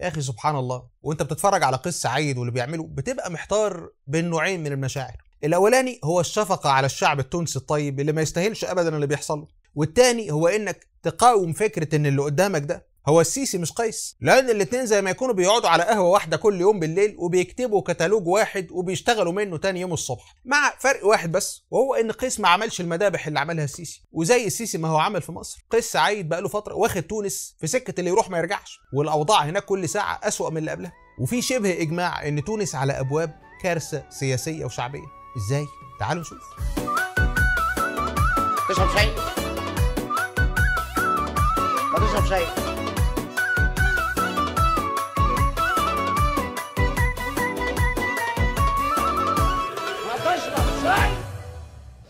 يا اخي سبحان الله وانت بتتفرج على قس عيد واللي بيعمله بتبقى محتار بين نوعين من المشاعر الاولاني هو الشفقه على الشعب التونسي الطيب اللي ما يستاهلش ابدا اللي بيحصل والتاني هو انك تقاوم فكره ان اللي قدامك ده هو السيسي مش قيس لان الاتنين زي ما يكونوا بيقعدوا على قهوه واحده كل يوم بالليل وبيكتبوا كتالوج واحد وبيشتغلوا منه تاني يوم الصبح مع فرق واحد بس وهو ان قيس ما عملش المذابح اللي عملها السيسي وزي السيسي ما هو عمل في مصر قيس عايد بقاله فتره واخد تونس في سكه اللي يروح ما يرجعش والاوضاع هناك كل ساعه اسوا من اللي قبلها وفي شبه اجماع ان تونس على ابواب كارثه سياسيه وشعبيه ازاي تعالوا نشوف تشرب شاي ما تشرب شاي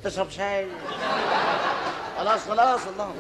تشرب شاي خلاص خلاص اللهم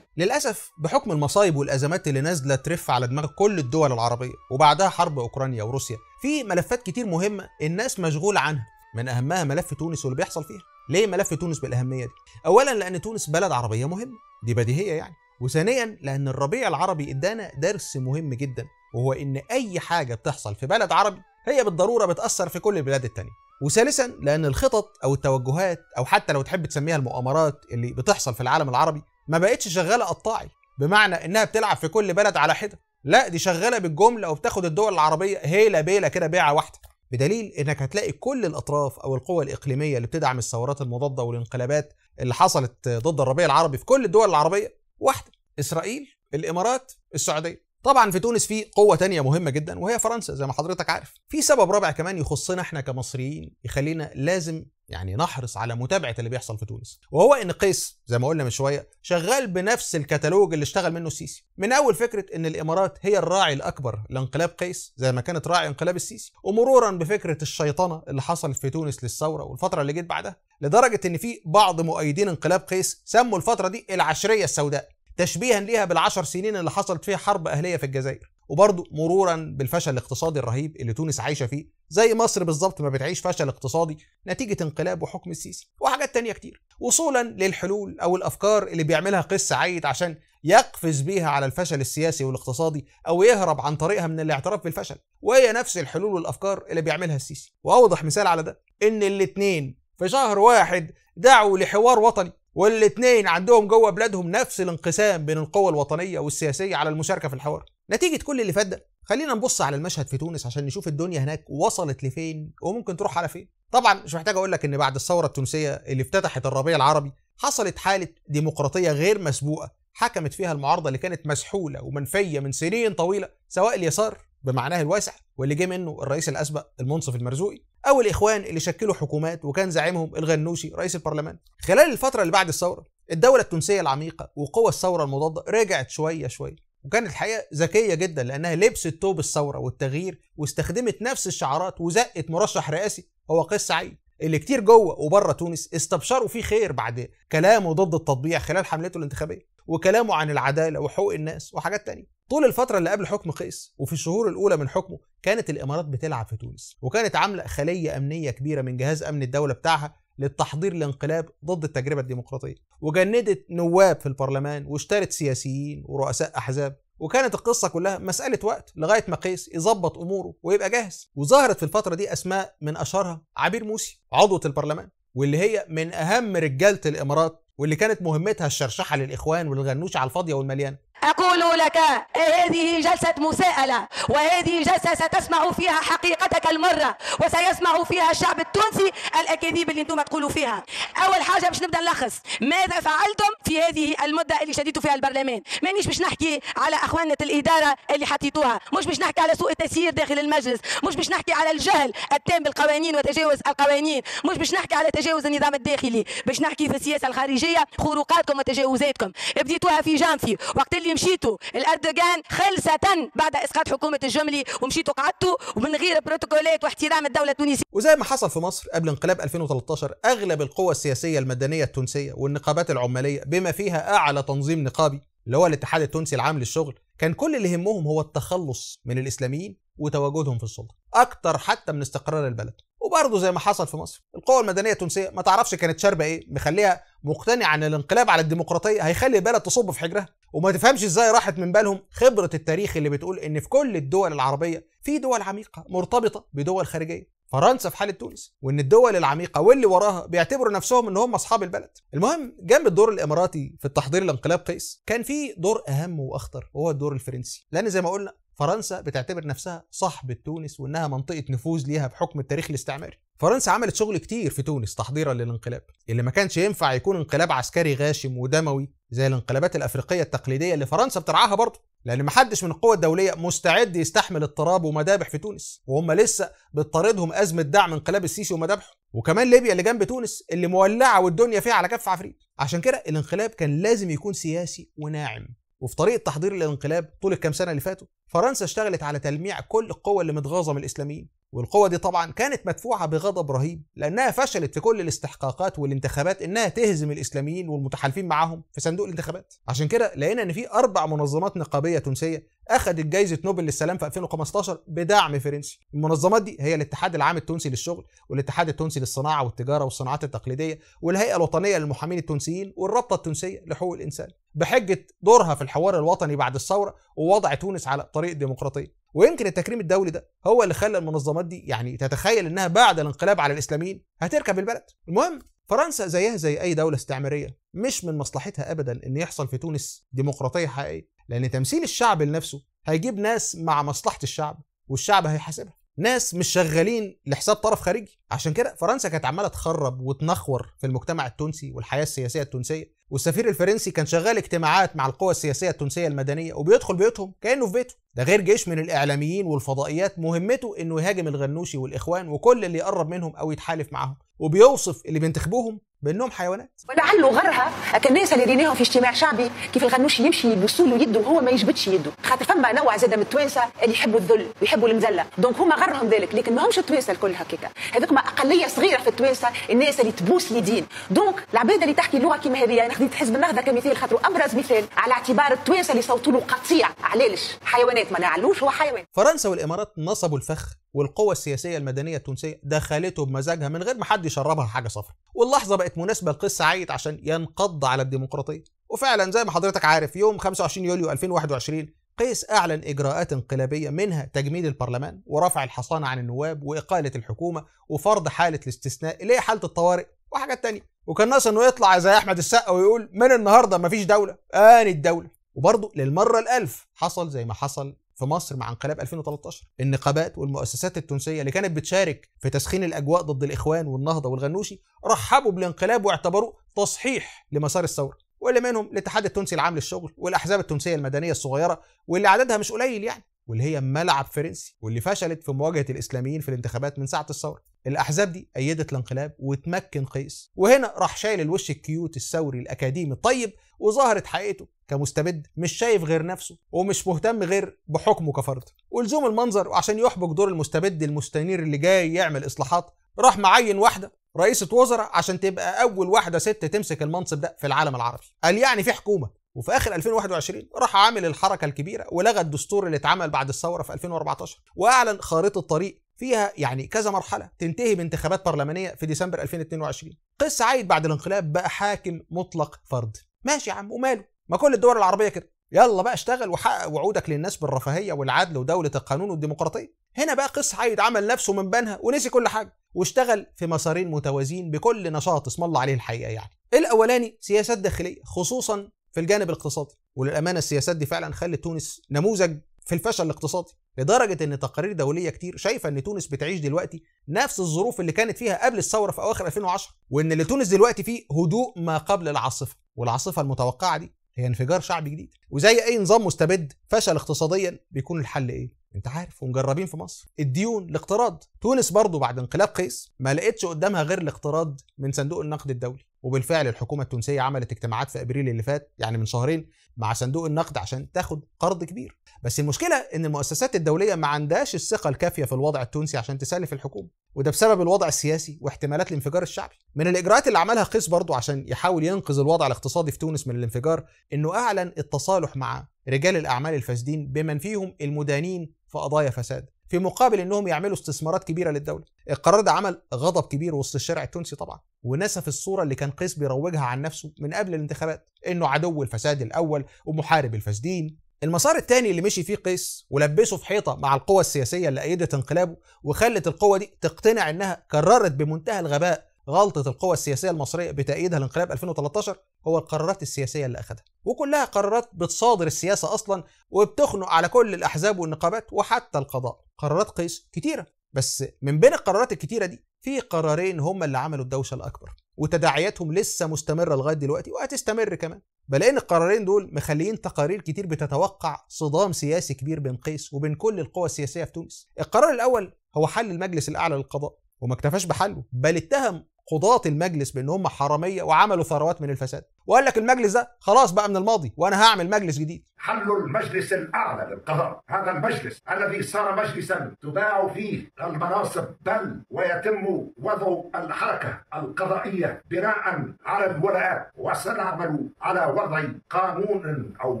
للأسف بحكم المصايب والأزمات اللي نازلة ترف على دماغ كل الدول العربية وبعدها حرب أوكرانيا وروسيا في ملفات كتير مهمة الناس مشغول عنها من أهمها ملف تونس واللي بيحصل فيها ليه ملف تونس بالأهمية دي؟ أولا لأن تونس بلد عربية مهمة دي بديهية يعني وثانيا لأن الربيع العربي إدانا درس مهم جدا وهو إن أي حاجة بتحصل في بلد عربي هي بالضرورة بتأثر في كل البلاد التانية وثالثا لان الخطط او التوجهات او حتى لو تحب تسميها المؤامرات اللي بتحصل في العالم العربي ما بقتش شغاله قطاعي بمعنى انها بتلعب في كل بلد على حده لا دي شغاله بالجمله وبتاخد الدول العربيه هيله بيله كده بيعه واحده بدليل انك هتلاقي كل الاطراف او القوى الاقليميه اللي بتدعم الثورات المضاده والانقلابات اللي حصلت ضد الربيع العربي في كل الدول العربيه واحده اسرائيل الامارات السعوديه طبعا في تونس في قوة تانية مهمة جدا وهي فرنسا زي ما حضرتك عارف. في سبب رابع كمان يخصنا احنا كمصريين يخلينا لازم يعني نحرص على متابعة اللي بيحصل في تونس، وهو إن قيس زي ما قلنا من شوية شغال بنفس الكتالوج اللي اشتغل منه السيسي، من أول فكرة إن الإمارات هي الراعي الأكبر لانقلاب قيس زي ما كانت راعي انقلاب السيسي، ومرورا بفكرة الشيطنة اللي حصلت في تونس للثورة والفترة اللي جت بعدها، لدرجة إن في بعض مؤيدين انقلاب قيس سموا الفترة دي العشرية السوداء، تشبيها ليها بالعشر سنين اللي حصلت فيها حرب اهليه في الجزائر وبرضه مرورا بالفشل الاقتصادي الرهيب اللي تونس عايشه فيه زي مصر بالظبط ما بتعيش فشل اقتصادي نتيجه انقلاب وحكم السيسي وحاجات تانية كتير وصولا للحلول او الافكار اللي بيعملها قس عيد عشان يقفز بيها على الفشل السياسي والاقتصادي او يهرب عن طريقها من الاعتراف بالفشل وهي نفس الحلول والافكار اللي بيعملها السيسي واوضح مثال على ده ان الاثنين في شهر واحد دعوا لحوار وطني والاثنين عندهم جوه بلادهم نفس الانقسام بين القوى الوطنيه والسياسيه على المشاركه في الحوار نتيجه كل اللي فات ده خلينا نبص على المشهد في تونس عشان نشوف الدنيا هناك وصلت لفين وممكن تروح على فين طبعا مش محتاج اقول لك ان بعد الثوره التونسيه اللي افتتحت الربيع العربي حصلت حاله ديمقراطيه غير مسبوقه حكمت فيها المعارضه اللي كانت مسحوله ومنفيه من سنين طويله سواء اليسار بمعناه الواسع واللي جه منه الرئيس الاسبق المنصف المرزوقي او الاخوان اللي شكلوا حكومات وكان زعيمهم الغنوشي رئيس البرلمان خلال الفتره اللي بعد الثوره الدوله التونسيه العميقه وقوى الثوره المضاده رجعت شويه شويه وكانت الحقيقه ذكيه جدا لانها لبست توب الثوره والتغيير واستخدمت نفس الشعارات وزقت مرشح رئاسي هو قيس سعيد اللي كتير جوه وبره تونس استبشروا فيه خير بعد كلامه ضد التطبيع خلال حملته الانتخابيه وكلامه عن العداله وحقوق الناس وحاجات تانية طول الفتره اللي قبل حكم قيس وفي الشهور الاولى من حكمه كانت الامارات بتلعب في تونس وكانت عامله خليه امنيه كبيره من جهاز امن الدوله بتاعها للتحضير لانقلاب ضد التجربه الديمقراطيه وجندت نواب في البرلمان واشترت سياسيين ورؤساء احزاب وكانت القصة كلها مسألة وقت لغاية ما قيس يظبط أموره ويبقى جاهز وظهرت في الفترة دي أسماء من أشهرها عبير موسي عضوة البرلمان واللي هي من أهم رجالة الإمارات واللي كانت مهمتها الشرشحه للاخوان والغنوش على الفاضيه والمليانه أقول لك هذه جلسة مساءلة وهذه جلسة ستسمع فيها حقيقتك المرة وسيسمع فيها الشعب التونسي الأكاذيب اللي انتم تقولوا فيها اول حاجه باش نبدا نلخص ماذا فعلتم في هذه المده اللي شديتوا فيها البرلمان مانيش باش نحكي على اخواننا الاداره اللي حطيتوها مش باش نحكي على سوء التسيير داخل المجلس مش باش نحكي على الجهل التام بالقوانين وتجاوز القوانين مش باش نحكي على تجاوز النظام الداخلي باش نحكي في السياسه الخارجيه خروقاتكم وتجاوزاتكم بديتوها في جانفي وقت اللي مشيتوا الاردوغان خلصه بعد اسقاط حكومه الجملي ومشيتوا قعدتوا ومن غير بروتوكولات واحترام الدوله التونسيه وزي ما حصل في مصر قبل انقلاب 2013 اغلب القوى السياسيه المدنيه التونسيه والنقابات العماليه بما فيها اعلى تنظيم نقابي اللي هو الاتحاد التونسي العام للشغل كان كل اللي يهمهم هو التخلص من الاسلاميين وتواجدهم في السلطه اكتر حتى من استقرار البلد وبرضه زي ما حصل في مصر القوى المدنيه التونسيه ما تعرفش كانت شاربه ايه مخليها مقتنعه ان الانقلاب على الديمقراطيه هيخلي البلد تصب في حجرها وما تفهمش ازاي راحت من بالهم خبره التاريخ اللي بتقول ان في كل الدول العربيه في دول عميقه مرتبطه بدول خارجيه فرنسا في حاله تونس وان الدول العميقه واللي وراها بيعتبروا نفسهم ان هم اصحاب البلد المهم جنب الدور الاماراتي في التحضير لانقلاب قيس كان في دور اهم واخطر وهو الدور الفرنسي لان زي ما قلنا فرنسا بتعتبر نفسها صاحبة تونس وإنها منطقة نفوذ ليها بحكم التاريخ الاستعماري. فرنسا عملت شغل كتير في تونس تحضيرا للانقلاب، اللي ما كانش ينفع يكون انقلاب عسكري غاشم ودموي زي الانقلابات الأفريقية التقليدية اللي فرنسا بترعاها برضه. لان محدش من القوى الدوليه مستعد يستحمل اضطراب ومذابح في تونس وهم لسه بتطاردهم ازمه دعم انقلاب السيسي ومذابحه وكمان ليبيا اللي جنب تونس اللي مولعه والدنيا فيها على كف عفريت عشان كده الانقلاب كان لازم يكون سياسي وناعم وفي طريقه تحضير الانقلاب طول الكام سنه اللي فاتوا فرنسا اشتغلت على تلميع كل القوى اللي متغاظه من الاسلاميين والقوة دي طبعا كانت مدفوعة بغضب رهيب لأنها فشلت في كل الاستحقاقات والانتخابات إنها تهزم الإسلاميين والمتحالفين معاهم في صندوق الانتخابات عشان كده لقينا إن في أربع منظمات نقابية تونسية أخذت جائزة نوبل للسلام في 2015 بدعم فرنسي المنظمات دي هي الاتحاد العام التونسي للشغل والاتحاد التونسي للصناعة والتجارة والصناعات التقليدية والهيئة الوطنية للمحامين التونسيين والرابطة التونسية لحقوق الإنسان بحجة دورها في الحوار الوطني بعد الثورة ووضع تونس على طريق ديمقراطية ويمكن التكريم الدولي ده هو اللي خلى المنظمات دي يعني تتخيل انها بعد الانقلاب على الاسلاميين هتركب البلد المهم فرنسا زيها زي اي دوله استعماريه مش من مصلحتها ابدا ان يحصل في تونس ديمقراطيه حقيقيه لان تمثيل الشعب لنفسه هيجيب ناس مع مصلحه الشعب والشعب هيحاسبها ناس مش شغالين لحساب طرف خارجي عشان كده فرنسا كانت عماله تخرب وتنخور في المجتمع التونسي والحياه السياسيه التونسيه والسفير الفرنسي كان شغال اجتماعات مع القوى السياسيه التونسيه المدنيه وبيدخل بيوتهم كانه في بيته ده غير جيش من الاعلاميين والفضائيات مهمته انه يهاجم الغنوشي والاخوان وكل اللي يقرب منهم او يتحالف معاهم وبيوصف اللي بينتخبوهم بانهم حيوانات ولعله غرها الناس اللي ريناهم في اجتماع شعبي كيف الغنوش يمشي يبصوا له يده وهو ما يجبدش يده خاطر فما نوع زاد من التوانسه اللي يحبوا الذل ويحبوا المذله دونك هما غرهم ذلك لكن ماهمش التوانسه الكل هكاك هذوك اقليه صغيره في التوانسه الناس اللي تبوس لدين دونك العباد اللي تحكي اللغه كيما هذه يعني تثبيت حزب النهضه كمثال خاطر ابرز مثال على اعتبار التوانسه اللي صوتوا له قطيع علاش حيوانات ما نعلوش هو حيوان فرنسا والامارات نصبوا الفخ والقوى السياسيه المدنيه التونسيه دخلته بمزاجها من غير ما حد يشربها حاجه صفراء واللحظه بقت مناسبه القصة عيت عشان ينقض على الديمقراطيه وفعلا زي ما حضرتك عارف يوم 25 يوليو 2021 قيس أعلن إجراءات انقلابية منها تجميد البرلمان ورفع الحصانة عن النواب وإقالة الحكومة وفرض حالة الاستثناء اللي هي حالة الطوارئ وحاجات تانية وكان ناقص انه يطلع زي احمد السقا ويقول من النهارده مفيش دوله آن الدوله وبرضه للمره الالف حصل زي ما حصل في مصر مع انقلاب 2013 النقابات والمؤسسات التونسيه اللي كانت بتشارك في تسخين الاجواء ضد الاخوان والنهضه والغنوشي رحبوا بالانقلاب واعتبروه تصحيح لمسار الثوره واللي منهم الاتحاد التونسي العام للشغل والاحزاب التونسيه المدنيه الصغيره واللي عددها مش قليل يعني واللي هي ملعب فرنسي واللي فشلت في مواجهه الاسلاميين في الانتخابات من ساعه الثوره الاحزاب دي ايدت الانقلاب وتمكن قيس وهنا راح شايل الوش الكيوت الثوري الاكاديمي الطيب وظهرت حقيقته كمستبد مش شايف غير نفسه ومش مهتم غير بحكمه كفرد ولزوم المنظر وعشان يحبك دور المستبد المستنير اللي جاي يعمل اصلاحات راح معين واحده رئيسة وزراء عشان تبقى أول واحدة ست تمسك المنصب ده في العالم العربي قال يعني في حكومة وفي اخر 2021 راح عامل الحركه الكبيره ولغى الدستور اللي اتعمل بعد الثوره في 2014 واعلن خارطه طريق فيها يعني كذا مرحله تنتهي بانتخابات برلمانيه في ديسمبر 2022 قس عيد بعد الانقلاب بقى حاكم مطلق فرد ماشي يا عم وماله ما كل الدول العربيه كده يلا بقى اشتغل وحقق وعودك للناس بالرفاهيه والعدل ودوله القانون والديمقراطيه هنا بقى قس عيد عمل نفسه من بنها ونسي كل حاجه واشتغل في مسارين متوازين بكل نشاط اسم الله عليه الحقيقه يعني الاولاني سياسات داخليه خصوصا في الجانب الاقتصادي وللامانه السياسات دي فعلا خلت تونس نموذج في الفشل الاقتصادي لدرجه ان تقارير دوليه كتير شايفه ان تونس بتعيش دلوقتي نفس الظروف اللي كانت فيها قبل الثوره في اواخر 2010 وان اللي تونس دلوقتي فيه هدوء ما قبل العاصفه والعاصفه المتوقعه دي هي انفجار شعبي جديد وزي اي نظام مستبد فشل اقتصاديا بيكون الحل ايه انت عارف ومجربين في مصر الديون الاقتراض تونس برضو بعد انقلاب قيس ما لقيتش قدامها غير الاقتراض من صندوق النقد الدولي وبالفعل الحكومة التونسية عملت اجتماعات في أبريل اللي فات يعني من شهرين مع صندوق النقد عشان تاخد قرض كبير بس المشكلة إن المؤسسات الدولية ما عندهاش الثقة الكافية في الوضع التونسي عشان تسلف الحكومة وده بسبب الوضع السياسي واحتمالات الانفجار الشعبي من الاجراءات اللي عملها قيس برضه عشان يحاول ينقذ الوضع الاقتصادي في تونس من الانفجار انه اعلن التصالح مع رجال الاعمال الفاسدين بمن فيهم المدانين في قضايا فساد في مقابل انهم يعملوا استثمارات كبيره للدوله القرار ده عمل غضب كبير وسط الشارع التونسي طبعا ونسف الصوره اللي كان قيس بيروجها عن نفسه من قبل الانتخابات انه عدو الفساد الاول ومحارب الفاسدين المسار الثاني اللي مشي فيه قيس ولبسه في حيطه مع القوى السياسيه اللي ايدت انقلابه وخلت القوى دي تقتنع انها كررت بمنتهى الغباء غلطه القوى السياسيه المصريه بتاييدها لانقلاب 2013 هو القرارات السياسيه اللي اخذها وكلها قرارات بتصادر السياسه اصلا وبتخنق على كل الاحزاب والنقابات وحتى القضاء قرارات قيس كتيره بس من بين القرارات الكتيره دي في قرارين هما اللي عملوا الدوشه الاكبر وتداعياتهم لسه مستمره لغايه دلوقتي وهتستمر كمان بل ان القرارين دول مخليين تقارير كتير بتتوقع صدام سياسي كبير بين قيس وبين كل القوى السياسيه في تونس القرار الاول هو حل المجلس الاعلى للقضاء وما اكتفاش بحله بل اتهم قضاة المجلس بان هم حراميه وعملوا ثروات من الفساد وقال لك المجلس ده خلاص بقى من الماضي وانا هعمل مجلس جديد حل المجلس الاعلى للقضاء هذا المجلس الذي صار مجلسا تباع فيه المناصب بل ويتم وضع الحركه القضائيه بناء على الولاءات وسنعمل على وضع قانون او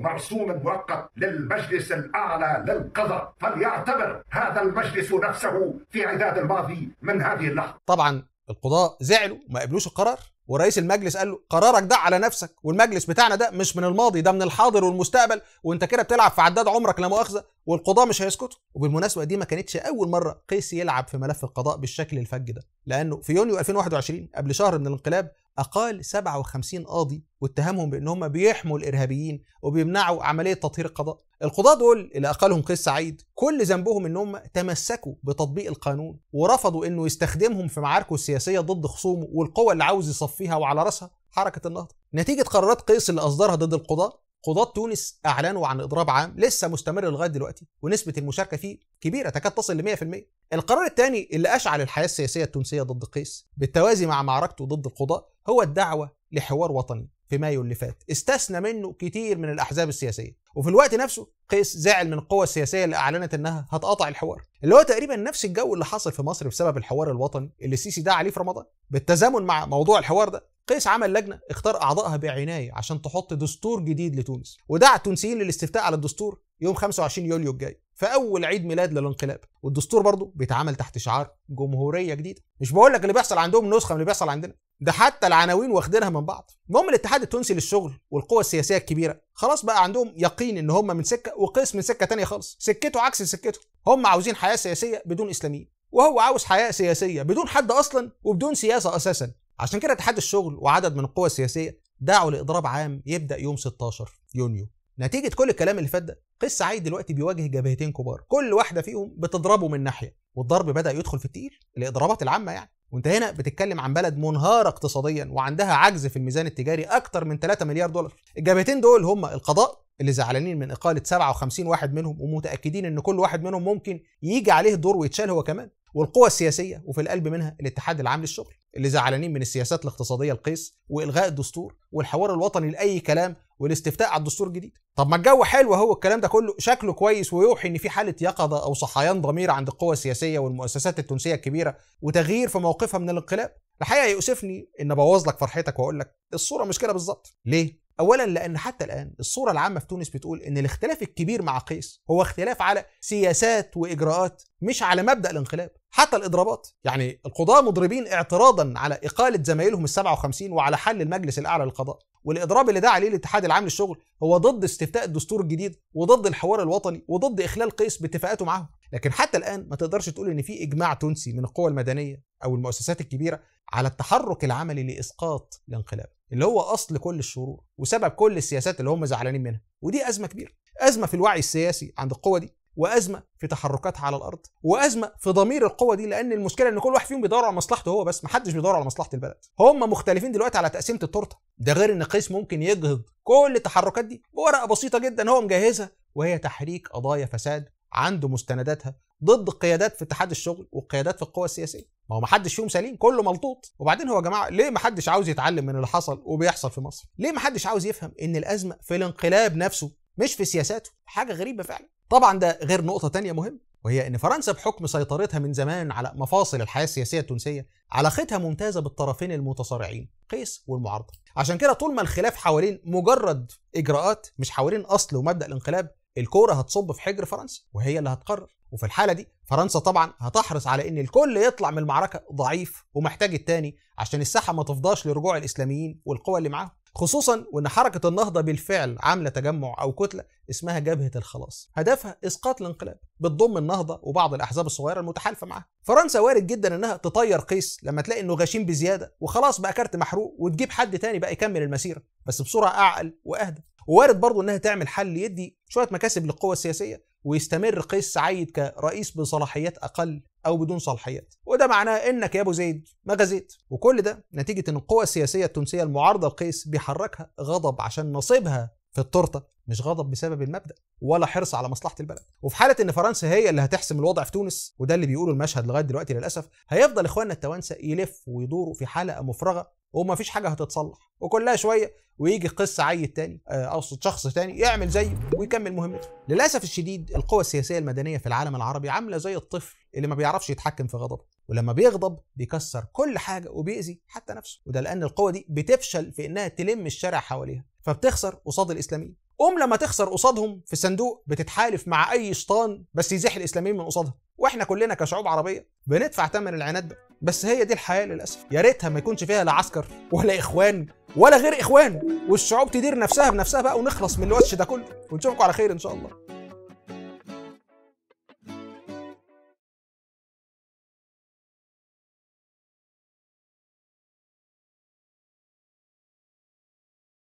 مرسوم مؤقت للمجلس الاعلى للقضاء فليعتبر هذا المجلس نفسه في عداد الماضي من هذه اللحظه طبعا القضاء زعلوا ما قبلوش القرار ورئيس المجلس قال له قرارك ده على نفسك والمجلس بتاعنا ده مش من الماضي ده من الحاضر والمستقبل وانت كده بتلعب في عداد عمرك لا مؤاخذه والقضاء مش هيسكتوا وبالمناسبه دي ما كانتش اول مره قيس يلعب في ملف القضاء بالشكل الفج ده لانه في يونيو 2021 قبل شهر من الانقلاب أقال 57 قاضي واتهمهم بأن هم بيحموا الإرهابيين وبيمنعوا عملية تطهير القضاء القضاة دول اللي أقالهم قيس سعيد كل ذنبهم إن هم تمسكوا بتطبيق القانون ورفضوا إنه يستخدمهم في معاركه السياسية ضد خصومه والقوى اللي عاوز يصفيها وعلى رأسها حركة النهضة نتيجة قرارات قيس اللي أصدرها ضد القضاة قضاة تونس أعلنوا عن إضراب عام لسه مستمر لغاية دلوقتي ونسبة المشاركة فيه كبيرة تكاد تصل ل 100%. القرار الثاني اللي أشعل الحياة السياسية التونسية ضد قيس بالتوازي مع معركته ضد القضاء هو الدعوة لحوار وطني في مايو اللي فات استثنى منه كتير من الأحزاب السياسية وفي الوقت نفسه قيس زعل من القوى السياسية اللي أعلنت إنها هتقاطع الحوار اللي هو تقريبا نفس الجو اللي حصل في مصر بسبب الحوار الوطني اللي السيسي دعا عليه في رمضان بالتزامن مع موضوع الحوار ده قيس عمل لجنه اختار اعضائها بعنايه عشان تحط دستور جديد لتونس ودع التونسيين للاستفتاء على الدستور يوم 25 يوليو الجاي في اول عيد ميلاد للانقلاب والدستور برضه بيتعمل تحت شعار جمهوريه جديده مش بقول لك اللي بيحصل عندهم نسخه من اللي بيحصل عندنا ده حتى العناوين واخدينها من بعض المهم الاتحاد التونسي للشغل والقوى السياسيه الكبيره خلاص بقى عندهم يقين ان هم من سكه وقيس من سكه تانية خالص سكته عكس سكته هم عاوزين حياه سياسيه بدون اسلاميين وهو عاوز حياه سياسيه بدون حد اصلا وبدون سياسه اساسا عشان كده اتحاد الشغل وعدد من القوى السياسيه دعوا لاضراب عام يبدا يوم 16 يونيو نتيجه كل الكلام اللي فات ده قس سعيد دلوقتي بيواجه جبهتين كبار كل واحده فيهم بتضربه من ناحيه والضرب بدا يدخل في التقيل الاضرابات العامه يعني وانت هنا بتتكلم عن بلد منهاره اقتصاديا وعندها عجز في الميزان التجاري اكتر من 3 مليار دولار الجبهتين دول هم القضاء اللي زعلانين من اقاله 57 واحد منهم ومتاكدين ان كل واحد منهم ممكن يجي عليه دور ويتشال هو كمان والقوى السياسيه وفي القلب منها الاتحاد العام للشغل اللي زعلانين من السياسات الاقتصاديه القيس والغاء الدستور والحوار الوطني لاي كلام والاستفتاء على الدستور الجديد طب ما الجو حلو اهو الكلام ده كله شكله كويس ويوحي ان في حاله يقظه او صحيان ضمير عند القوى السياسيه والمؤسسات التونسيه الكبيره وتغيير في موقفها من الانقلاب الحقيقه يؤسفني ان ابوظ لك فرحتك واقول لك الصوره مش كده بالظبط ليه اولا لان حتى الان الصوره العامه في تونس بتقول ان الاختلاف الكبير مع قيس هو اختلاف على سياسات واجراءات مش على مبدا الانقلاب حتى الإضرابات يعني القضاة مضربين اعتراضا على إقالة زمايلهم ال57 وعلى حل المجلس الأعلى للقضاء والإضراب اللي دعا عليه الاتحاد العام للشغل هو ضد استفتاء الدستور الجديد وضد الحوار الوطني وضد إخلال قيس باتفاقاته معاهم لكن حتى الآن ما تقدرش تقول إن في إجماع تونسي من القوى المدنية أو المؤسسات الكبيرة على التحرك العملي لإسقاط الانقلاب اللي هو أصل كل الشرور وسبب كل السياسات اللي هم زعلانين منها ودي أزمة كبيرة أزمة في الوعي السياسي عند القوى دي وازمه في تحركاتها على الارض وازمه في ضمير القوى دي لان المشكله ان كل واحد فيهم بيدور على مصلحته هو بس محدش بيدور على مصلحه البلد هم مختلفين دلوقتي على تقسيمه التورته ده غير ان قيس ممكن يجهض كل التحركات دي بورقه بسيطه جدا هو مجهزها وهي تحريك قضايا فساد عنده مستنداتها ضد قيادات في اتحاد الشغل وقيادات في القوى السياسيه ما هو محدش فيهم سليم كله ملطوط وبعدين هو يا جماعه ليه محدش عاوز يتعلم من اللي حصل وبيحصل في مصر ليه محدش عاوز يفهم ان الازمه في الانقلاب نفسه مش في سياساته حاجه غريبه فعلا طبعا ده غير نقطة تانية مهمة وهي ان فرنسا بحكم سيطرتها من زمان على مفاصل الحياه السياسيه التونسيه علاقتها ممتازه بالطرفين المتصارعين قيس والمعارضه عشان كده طول ما الخلاف حوالين مجرد اجراءات مش حوالين اصل ومبدا الانقلاب الكوره هتصب في حجر فرنسا وهي اللي هتقرر وفي الحاله دي فرنسا طبعا هتحرص على ان الكل يطلع من المعركه ضعيف ومحتاج التاني عشان الساحه ما تفضاش لرجوع الاسلاميين والقوى اللي معاهم خصوصا وان حركه النهضه بالفعل عامله تجمع او كتله اسمها جبهه الخلاص هدفها اسقاط الانقلاب بتضم النهضه وبعض الاحزاب الصغيره المتحالفه معاها فرنسا وارد جدا انها تطير قيس لما تلاقي انه غشيم بزياده وخلاص بقى كارت محروق وتجيب حد تاني بقى يكمل المسيره بس بسرعه اعقل واهدى ووارد برضه انها تعمل حل يدي شويه مكاسب للقوى السياسيه ويستمر قيس سعيد كرئيس بصلاحيات اقل او بدون صلاحيات وده معناه انك يا ابو زيد ما غزيت وكل ده نتيجه ان القوى السياسيه التونسيه المعارضه لقيس بيحركها غضب عشان نصيبها في التورته مش غضب بسبب المبدا ولا حرص على مصلحه البلد وفي حاله ان فرنسا هي اللي هتحسم الوضع في تونس وده اللي بيقوله المشهد لغايه دلوقتي للاسف هيفضل اخواننا التوانسه يلف ويدوروا في حلقه مفرغه ومفيش حاجه هتتصلح وكلها شويه ويجي قصه عيد تاني اقصد آه، شخص تاني يعمل زيه ويكمل مهمته للاسف الشديد القوى السياسيه المدنيه في العالم العربي عامله زي الطفل اللي ما بيعرفش يتحكم في غضبه ولما بيغضب بيكسر كل حاجه وبيأذي حتى نفسه وده لان القوه دي بتفشل في انها تلم الشارع حواليها فبتخسر قصاد الاسلاميين قوم لما تخسر قصادهم في صندوق بتتحالف مع اي شيطان بس يزيح الاسلاميين من قصادها واحنا كلنا كشعوب عربيه بندفع ثمن العناد ده بس هي دي الحياه للاسف يا ريتها ما يكونش فيها لا عسكر ولا اخوان ولا غير اخوان والشعوب تدير نفسها بنفسها بقى ونخلص من الوش ده كله ونشوفكم على خير ان شاء الله